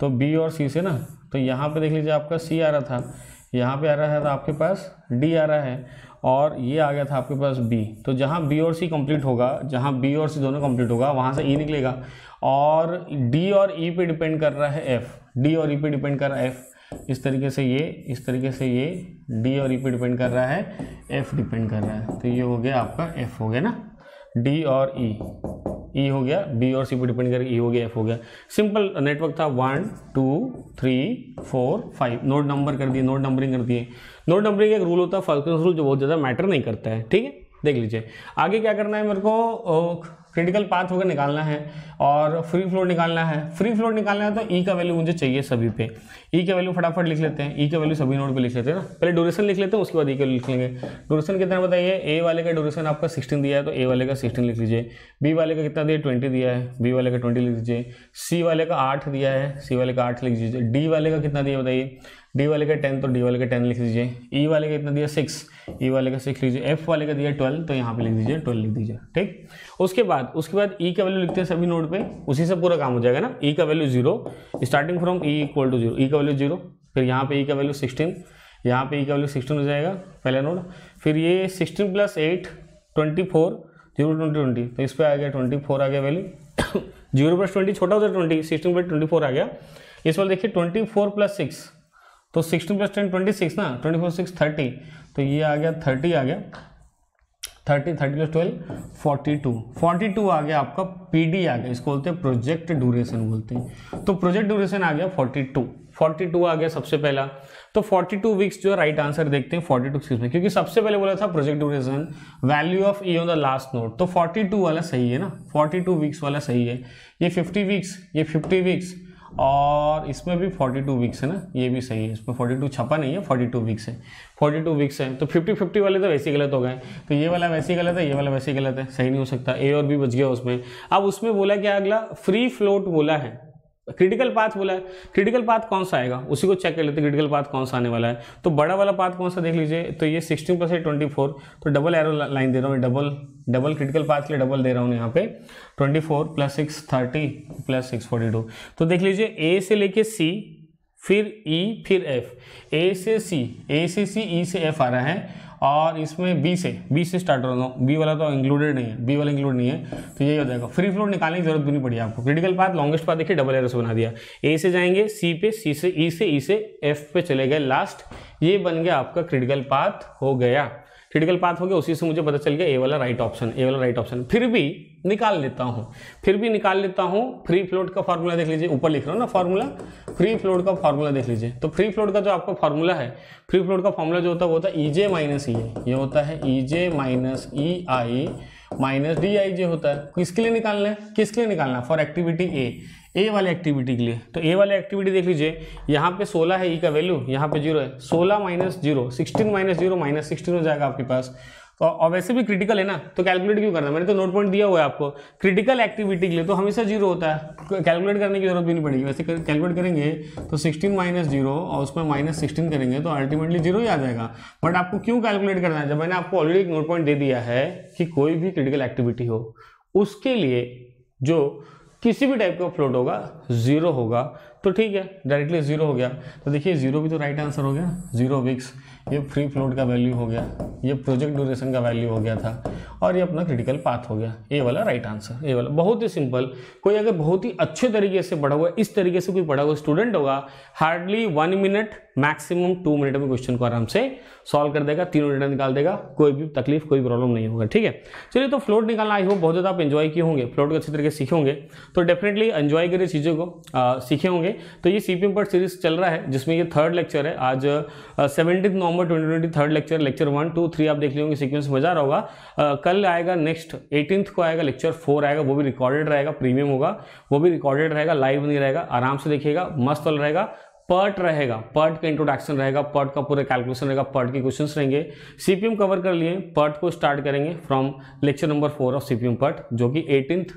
तो बी और सी से ना तो यहाँ पे देख लीजिए आपका सी आ रहा था यहाँ पे आ रहा था तो आपके पास डी आ रहा है और ये आ गया था आपके पास बी तो जहाँ बी और सी कंप्लीट होगा जहाँ बी और सी दोनों कंप्लीट होगा वहाँ से ई e निकलेगा और डी और ई e पे डिपेंड कर रहा है एफ डी और ई e पे डिपेंड कर रहा है एफ इस तरीके से ये इस तरीके से ये डी और ई e पे डिपेंड कर रहा है एफ डिपेंड कर रहा है तो ये हो गया आपका एफ हो गया ना डी और ई e. ई e हो गया बी और सी पर डिपेंड करके ई e हो गया एफ हो गया सिंपल नेटवर्क था one two three four five node number कर दिए नोट नंबरिंग कर दिए नोट नंबरिंग एक रूल होता है फलकन रूल जो बहुत ज़्यादा मैटर नहीं करता है ठीक है देख लीजिए आगे क्या करना है मेरे को क्रिटिकल पाथ होकर निकालना है और फ्री फ्लोर निकालना है फ्री फ्लोर निकालना है तो ई e का वैल्यू मुझे चाहिए सभी पे ई e का वैल्यू फटाफट लिख लेते हैं ई e का वैल्यू सभी नोट पे लिख लेते हैं ना पहले ड्यूरेशन लिख लेते हैं उसके बाद ई e का लिख लेंगे ड्यूरेशन कितना बताइए ए वाले का ड्यूरेशन आपका सिक्सटीन दिया है तो ए वाले का सिक्सटीन लिख लीजिए बी वाले का कितना दिया ट्वेंटी दिया है बी वाले का ट्वेंटी लिख लीजिए सी वाले का आठ दिया है सी वाले का आठ लिख लीजिए डी वाले का कितना दिया बताइए डी वाले का टेन तो डी वाले का टेन लिख दीजिए ई e वाले का इतना दिया सिक्स ई e वाले का सिक्स लीजिए एफ वाले का दिया ट्वेल्व तो यहाँ पे लिख दीजिए ट्वेल्व लिख दीजिए ठीक उसके बाद उसके बाद ई e का वैल्यू लिखते हैं सभी नोट पे उसी से पूरा काम हो जाएगा ना ई e का value zero starting from E equal to zero E का वैल्यू जीरो फिर यहाँ पे ई e का वैल्यू सिक्सटीन यहाँ पे ई e का वैल्यू सिक्सटीन हो जाएगा पहला नोट फिर ये sixteen plus eight twenty four zero twenty twenty तो इस पर आ गया ट्वेंटी फोर आ गया वैल्यू जीरो प्लस ट्वेंटी छोटा होता है twenty sixteen plus twenty four आ गया इस बार देखिए ट्वेंटी फोर प्लस सिक्स तो sixteen plus ten twenty six ना ट्वेंटी फोर सिक्स थर्टी तो ये आ गया थर्टी आ गया thirty thirty plus twelve forty two forty two आ गया आपका पीडी आ गया इसको बोलते हैं प्रोजेक्ट ड्यूरेशन बोलते हैं तो प्रोजेक्ट ड्यूरेशन आ गया फोर्टी टू फोर्टी टू आ गया सबसे पहला तो फोर्टी टू वीक्स जो राइट आंसर देखते हैं फोर्टी टू सिक्स में क्योंकि सबसे पहले बोला था project duration value of E on the last node तो फोर्टी टू वाला सही है ना फोर्टी टू वीक्स वाला सही है ये फिफ्टी वीक्स ये फिफ्टी वीक्स और इसमें भी 42 वीक्स है ना ये भी सही है इसमें 42 छपा नहीं है 42 वीक्स है 42 वीक्स है तो 50 50 वाले तो वैसे ही गलत हो गए तो ये वाला वैसे ही गलत है ये वाला वैसे गलत है सही नहीं हो सकता ए और बी बच गया उसमें अब उसमें बोला क्या अगला फ्री फ्लोट बोला है क्रिटिकल पाथ बोला है क्रिटिकल पाथ कौन सा आएगा उसी को चेक कर लेते हैं क्रिटिकल पाथ कौन सा आने वाला है तो बड़ा वाला पाथ कौन सा देख लीजिए तो ये सिक्सटीन प्लस ट्वेंटी फोर तो डबल एरो लाइन दे रहा हूँ डबल डबल क्रिटिकल पाथ के लिए डबल दे रहा हूँ यहाँ पे twenty four plus six thirty plus six forty two तो देख लीजिए ए से लेके सी फिर ई e, फिर एफ ए से सी ए से सी ई e से एफ आ रहा है और इसमें बी से बी से स्टार्ट करो हूँ बी वाला तो इंक्लूडेड नहीं है बी वाला इंक्लूड नहीं है तो यही हो जाएगा फ्री फ्लोट निकालने की जरूरत भी नहीं पड़ी आपको क्रिटिकल पाथ लॉन्गेस्ट पाथ देखिए डबल एरो से बना दिया ए से जाएंगे सी पे सी से ई e से ई e से एफ पे चले गए लास्ट ये बन गया आपका क्रिटिकल पाथ हो गया क्रिटिकल पाथ हो गया उसी से मुझे पता चल गया ए वाला राइट ऑप्शन ए वाला राइट ऑप्शन फिर भी निकाल लेता हूँ फिर भी निकाल लेता हूँ फ्री फ्लोट का फॉर्मूला देख लीजिए ऊपर लिख रहा हूँ ना फॉर्मूला फ्री फ्लोट का फॉर्मूला देख लीजिए तो फ्री फ्लोट का जो आपका फॉर्मूला है फ्री फ्लोट का फॉर्मूला जो होता है वो होता है ई जे माइनस ई ये होता है E J minus E I minus D I J होता है किसके लिए निकालना है किसके लिए निकालना है फॉर एक्टिविटी ए ए वाले एक्टिविटी के लिए तो ए वाले एक्टिविटी देख लीजिए यहाँ पे 16 है ई e का वैल्यू यहाँ पे जीरो है 16 minus zero sixteen minus zero minus sixteen हो जाएगा आपके पास तो और वैसे भी क्रिटिकल है ना तो कैलकुलेट क्यों करना मैंने तो नोट पॉइंट दिया हुआ है आपको क्रिटिकल एक्टिविटी के लिए तो हमेशा जीरो होता है कैलकुलेट करने की जरूरत भी नहीं पड़ेगी वैसे कैलकुलेट करेंगे तो 16 माइनस जीरो और उसमें माइनस सिक्सटीन करेंगे तो अल्टीमेटली जीरो ही आ जाएगा बट आपको क्यों कैलकुलेट करना है जब मैंने आपको ऑलरेडी एक नोट पॉइंट दे दिया है कि कोई भी क्रिटिकल एक्टिविटी हो उसके लिए जो किसी भी टाइप का फ्लोट होगा जीरो होगा तो ठीक है डायरेक्टली जीरो हो गया तो देखिए जीरो भी तो राइट आंसर हो गया जीरो विक्स ये फ्री फ्लोट का वैल्यू हो गया ये प्रोजेक्ट ड्यूरेशन का वैल्यू हो गया था और ये अपना क्रिटिकल पाथ हो गया ये वाला राइट आंसर ये वाला बहुत ही सिंपल कोई अगर बहुत ही अच्छे तरीके से पढ़ा हुआ इस तरीके से कोई पढ़ा हुआ स्टूडेंट होगा hardly one minute maximum two minute में क्वेश्चन को आराम से सॉल्व कर देगा तीनों डेटा निकाल देगा कोई भी तकलीफ कोई प्रॉब्लम नहीं होगा ठीक है चलिए तो फ्लोट निकालना आई हो बहुत ज़्यादा आप एंजॉय किए होंगे फ्लोट को अच्छी तरीके से सीखे होंगे तो डेफिनेटली एंजॉय करिए चीज़ों को आ, सीखे होंगे तो ये सी पर सीरीज चल रहा है जिसमें ये थर्ड लेक्चर है आज seventeen November twenty twenty third lecture lecture one two three आप देख लेंगे सीक्वेंस मजा रहा होगा कल आएगा नेक्स्ट एटीनथ को आएगा लेक्चर फोर आएगा वो भी रिकॉर्डेड रहेगा प्रीमियम होगा वो भी रिकॉर्डेड रहेगा लाइव नहीं रहेगा आराम से देखिएगा मस्त रहेगा पर्ट रहेगा पर्ट का इंट्रोडक्शन रहेगा पर्ट का पूरा कैलकुलेशन रहेगा पर्ट के क्वेश्चंस रहेंगे सीपीएम कवर कर लिए पर्ट को स्टार्ट करेंगे from lecture number four of CPM PERT जो कि एटीनथ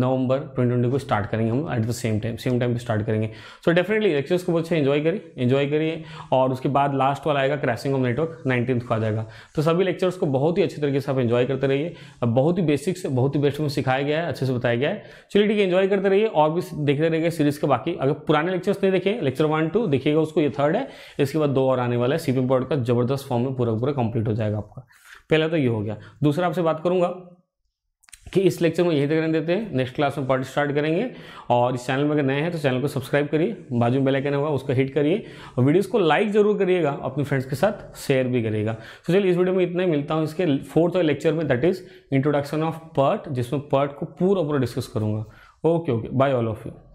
नवंबर 2020 को स्टार्ट करेंगे हम at the same time same time पे स्टार्ट करेंगे सो डेफिनेटली लेक्चर्स को बहुत एंजॉय करिए एंजॉय करिए और उसके बाद लास्ट वाला आएगा क्रैशिंग ऑफ नेटवर्क नाइनटीन को आ जाएगा तो सभी लेक्चर्स को बहुत ही अच्छे तरीके से आप एंजॉय करते रहिए बहुत ही बेसिक्स बहुत ही बेस्ट में सिखाया गया है अच्छे से बताया गया है चलिए ठीक है एंजॉय करते रहिए और भी देखते रहिए सीरीज के बाकी अगर पुराने लेक्चर्स नहीं देखें लेक्चर वन टू देखिएगा उसको ये थर्ड है इसके बाद दो और आने वाला है सीपी बोर्ड का जबरदस्त फॉर्म में पूरा पूरा कंप्लीट हो जाएगा आपका पहला तो ये हो गया दूसरा आपसे बात करूंगा कि इस लेक्चर को यही तक रहने देते हैं नेक्स्ट क्लास में पार्टी स्टार्ट करेंगे और इस चैनल में अगर नए हैं तो चैनल को सब्सक्राइब करिए बाजू में बेल आइकन होगा उसको हिट करिए और वीडियोस को लाइक जरूर करिएगा अपने फ्रेंड्स के साथ शेयर भी करिएगा तो चलिए इस वीडियो में इतना ही मिलता हूँ इसके फोर्थ लेक्चर में that is introduction of PERT जिसमें पर्ट को पूरा पूरा डिस्कस करूँगा okay okay bye all of you